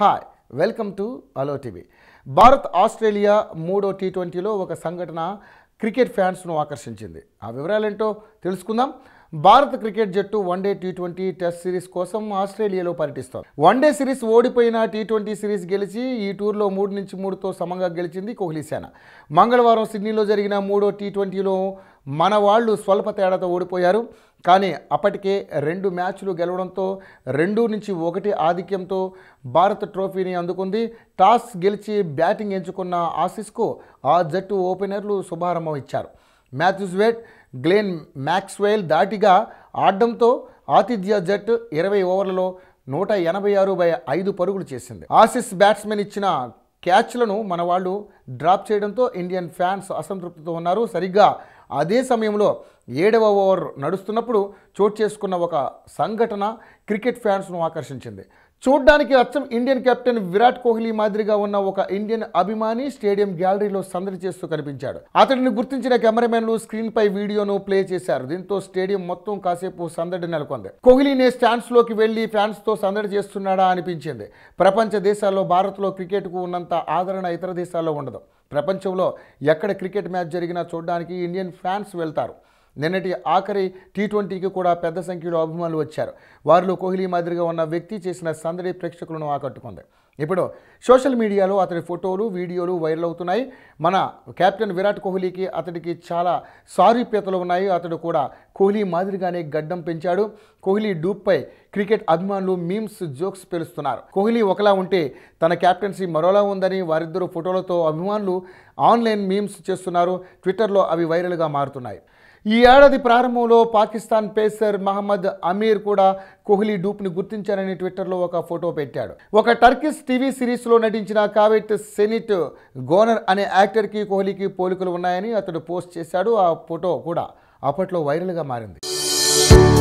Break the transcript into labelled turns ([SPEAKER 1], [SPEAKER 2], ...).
[SPEAKER 1] hi welcome to అలో TV Bharat Australia మూడో T ట్వంటీలో ఒక సంఘటన క్రికెట్ ఫ్యాన్స్ను ఆకర్షించింది ఆ వివరాలేంటో తెలుసుకుందాం భారత క్రికెట్ జట్టు one day T twenty test series కోసం ఆస్ట్రేలియాలో పర్యటిస్తారు వన్ డే సిరీస్ ఓడిపోయిన టీ ట్వంటీ సిరీస్ గెలిచి ఈ టూర్లో మూడు నుంచి మూడుతో సమంగా గెలిచింది కోహ్లీ సేన మంగళవారం సిడ్నీలో జరిగిన మూడో టీ ట్వంటీలో మన వాళ్ళు స్వల్ప తేడాతో ఓడిపోయారు కానీ అప్పటికే రెండు మ్యాచ్లు గెలవడంతో రెండు నుంచి ఒకటి ఆధిక్యంతో భారత్ ట్రోఫీని అందుకుంది టాస్ గెలిచి బ్యాటింగ్ ఎంచుకున్న ఆసిస్కు ఆ జట్టు ఓపెనర్లు శుభారంభం ఇచ్చారు మ్యాథ్యూస్ వేట్ గ్లెన్ మ్యాక్స్వెల్ దాటిగా ఆడడంతో ఆతిథ్య జట్టు ఇరవై ఓవర్లలో నూట ఎనభై ఆరు బై ఐదు పరుగులు చేసింది ఆసిస్ బ్యాట్స్మెన్ ఇచ్చిన క్యాచ్లను మన వాళ్ళు డ్రాప్ చేయడంతో ఇండియన్ ఫ్యాన్స్ అసంతృప్తితో ఉన్నారు సరిగ్గా అదే సమయంలో ఏడవ ఓవర్ నడుస్తున్నప్పుడు చోటు చేసుకున్న ఒక సంఘటన క్రికెట్ ఫ్యాన్స్ను ఆకర్షించింది చూడ్డానికి అచ్చం ఇండియన్ కెప్టెన్ విరాట్ కోహ్లీ మాదిరిగా ఉన్న ఒక ఇండియన్ అభిమాని స్టేడియం గ్యాలరీలో సందడి చేస్తూ కనిపించాడు అతడిని గుర్తించిన కెమెరామెన్లు స్క్రీన్ పై వీడియోను ప్లే చేశారు దీంతో స్టేడియం మొత్తం కాసేపు సందడి నెలకొంది కోహ్లీని స్టాండ్స్ లోకి వెళ్లి ఫ్యాన్స్ తో సందడి చేస్తున్నాడా అనిపించింది ప్రపంచ దేశాల్లో భారత్లో క్రికెట్కు ఉన్నంత ఆదరణ ఇతర దేశాల్లో ఉండదు ప్రపంచంలో ఎక్కడ క్రికెట్ మ్యాచ్ జరిగినా చూడడానికి ఇండియన్ ఫ్యాన్స్ వెళ్తారు నిన్నటి ఆఖరి టీ ట్వంటీకి కూడా పెద్ద సంఖ్యలో అభిమానులు వచ్చారు వారిలో కోహ్లీ మాదిరిగా ఉన్న వ్యక్తి చేసిన సందడి ప్రేక్షకులను ఆకట్టుకుంది ఇప్పుడు సోషల్ మీడియాలో అతడి ఫోటోలు వీడియోలు వైరల్ అవుతున్నాయి మన కెప్టెన్ విరాట్ కోహ్లీకి అతడికి చాలా సారూప్యతలు ఉన్నాయి అతడు కూడా కోహ్లీ మాదిరిగానే గడ్డం పెంచాడు కోహ్లీ డూప్పై క్రికెట్ అభిమానులు మీమ్స్ జోక్స్ పిలుస్తున్నారు కోహ్లీ ఒకలా ఉంటే తన క్యాప్టెన్సీ మరోలా ఉందని వారిద్దరు ఫోటోలతో అభిమానులు ఆన్లైన్ మీమ్స్ చేస్తున్నారు ట్విట్టర్లో అవి వైరల్గా మారుతున్నాయి ఈ ఏడాది ప్రారంభంలో పాకిస్తాన్ పేసర్ మహమ్మద్ అమీర్ కూడా కోహ్లీ డూప్ని గుర్తించారని ట్విట్టర్లో ఒక ఫోటో పెట్టాడు ఒక టర్కిష్ టీవీ సిరీస్లో నటించిన కావెట్ సెనిట్ గోనర్ అనే యాక్టర్కి కోహ్లీకి పోలికలు ఉన్నాయని అతడు పోస్ట్ చేశాడు ఆ ఫోటో కూడా అప్పట్లో వైరల్గా మారింది